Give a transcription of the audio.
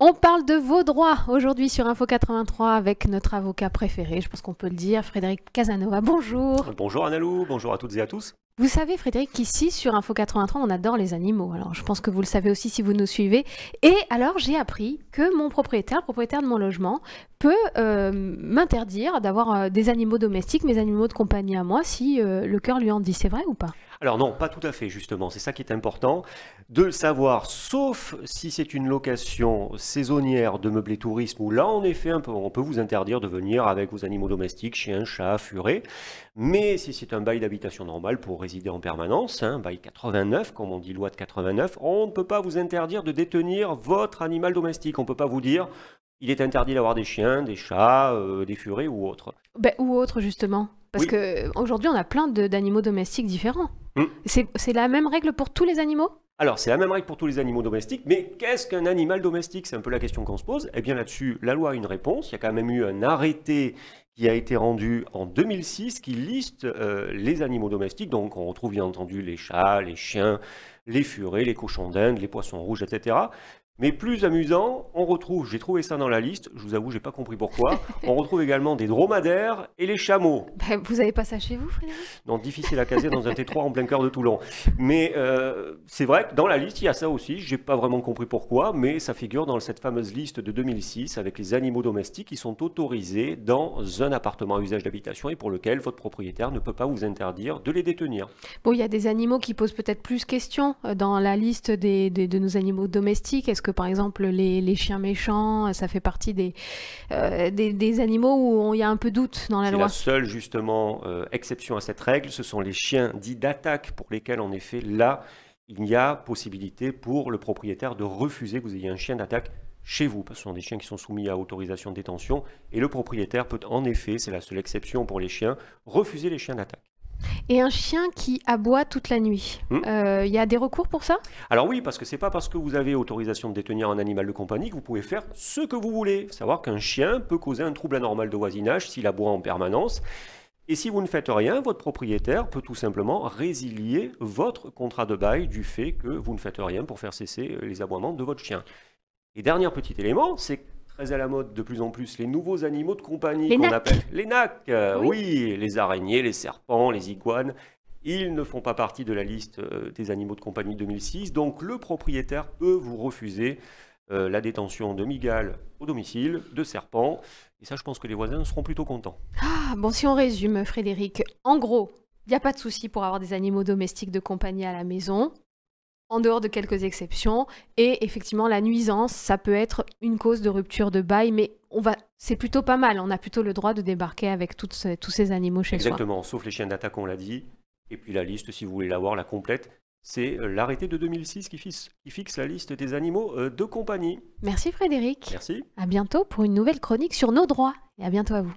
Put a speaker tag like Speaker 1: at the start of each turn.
Speaker 1: On parle de vos droits aujourd'hui sur Info 83 avec notre avocat préféré, je pense qu'on peut le dire, Frédéric Casanova. Bonjour.
Speaker 2: Bonjour Analou, bonjour à toutes et à tous.
Speaker 1: Vous savez Frédéric qu'ici sur Info 83 on adore les animaux, alors je pense que vous le savez aussi si vous nous suivez. Et alors j'ai appris que mon propriétaire, propriétaire de mon logement, peut euh, m'interdire d'avoir euh, des animaux domestiques, mes animaux de compagnie à moi, si euh, le cœur lui en dit. C'est vrai ou pas
Speaker 2: alors non, pas tout à fait, justement, c'est ça qui est important, de le savoir, sauf si c'est une location saisonnière de meublé tourisme, où là, en effet, on peut vous interdire de venir avec vos animaux domestiques, chiens, chats, furets, mais si c'est un bail d'habitation normale pour résider en permanence, un hein, bail 89, comme on dit loi de 89, on ne peut pas vous interdire de détenir votre animal domestique, on ne peut pas vous dire... Il est interdit d'avoir des chiens, des chats, euh, des furets ou autres.
Speaker 1: Ben, ou autres, justement. Parce que qu'aujourd'hui, on a plein d'animaux domestiques différents. Mm. C'est la même règle pour tous les animaux
Speaker 2: alors, c'est la même règle pour tous les animaux domestiques, mais qu'est-ce qu'un animal domestique C'est un peu la question qu'on se pose. Eh bien, là-dessus, la loi a une réponse. Il y a quand même eu un arrêté qui a été rendu en 2006 qui liste euh, les animaux domestiques. Donc, on retrouve bien entendu les chats, les chiens, les furets, les cochons d'Inde, les poissons rouges, etc. Mais plus amusant, on retrouve, j'ai trouvé ça dans la liste, je vous avoue, j'ai pas compris pourquoi, on retrouve également des dromadaires et les chameaux.
Speaker 1: Bah, vous n'avez pas ça chez vous, Frédéric
Speaker 2: Non, difficile à caser dans un T3 en plein cœur de Toulon. Mais euh, c'est vrai que dans la liste, il y a ça aussi, j'ai pas vraiment compris pourquoi, mais ça figure dans cette fameuse liste de 2006 avec les animaux domestiques qui sont autorisés dans un appartement à usage d'habitation et pour lequel votre propriétaire ne peut pas vous interdire de les détenir.
Speaker 1: Bon, il y a des animaux qui posent peut-être plus question euh, dans la liste des, de nos animaux domestiques. Est-ce que par exemple les, chiens méchants, euh, ça fait partie des, euh, animaux où il y a un peu doute dans la loi. La
Speaker 2: seule justement euh, exception à cette règle, ce sont les chiens dits d'attaque pour lesquels en effet là, il y a possibilité pour le propriétaire de refuser que vous ayez un chien d'attaque chez vous, parce que ce sont des chiens qui sont soumis à autorisation de détention, et le propriétaire peut en effet, c'est la seule exception pour les chiens, refuser les chiens d'attaque.
Speaker 1: Et un chien qui aboie toute la nuit, il hmm. euh, y a des recours pour ça
Speaker 2: Alors oui, parce que c'est pas parce que vous avez autorisation de détenir un animal de compagnie que vous pouvez faire ce que vous voulez. savoir qu'un chien peut causer un trouble anormal de voisinage s'il aboie en permanence. Et si vous ne faites rien, votre propriétaire peut tout simplement résilier votre contrat de bail du fait que vous ne faites rien pour faire cesser euh, les aboiements de votre chien. Et dernier petit élément, c'est à la mode de plus en plus les nouveaux animaux de compagnie qu'on appelle les nacs. Euh, oui. les araignées, les serpents, les iguanes. Ils ne font pas partie de la liste euh, des animaux de compagnie 2006, donc le propriétaire peut vous refuser euh, la détention de migales au domicile, de serpents. Et ça, je pense que les voisins seront plutôt contents.
Speaker 1: Ah, bon, si on résume, Frédéric, en gros, il n'y a pas de souci pour avoir des animaux domestiques de compagnie à la maison en dehors de quelques exceptions. Et effectivement, la nuisance, ça peut être une cause de rupture de bail, mais on va, c'est plutôt pas mal. On a plutôt le droit de débarquer avec tous ces animaux chez Exactement,
Speaker 2: soi. Exactement, sauf les chiens d'attaque, on l'a dit. Et puis la liste, si vous voulez voir, la complète, c'est euh, l'arrêté de 2006 qui fixe, qui fixe, la liste des animaux euh, de
Speaker 1: compagnie. Merci Frédéric. Merci. À bientôt pour une nouvelle chronique sur nos droits. Et à bientôt à vous.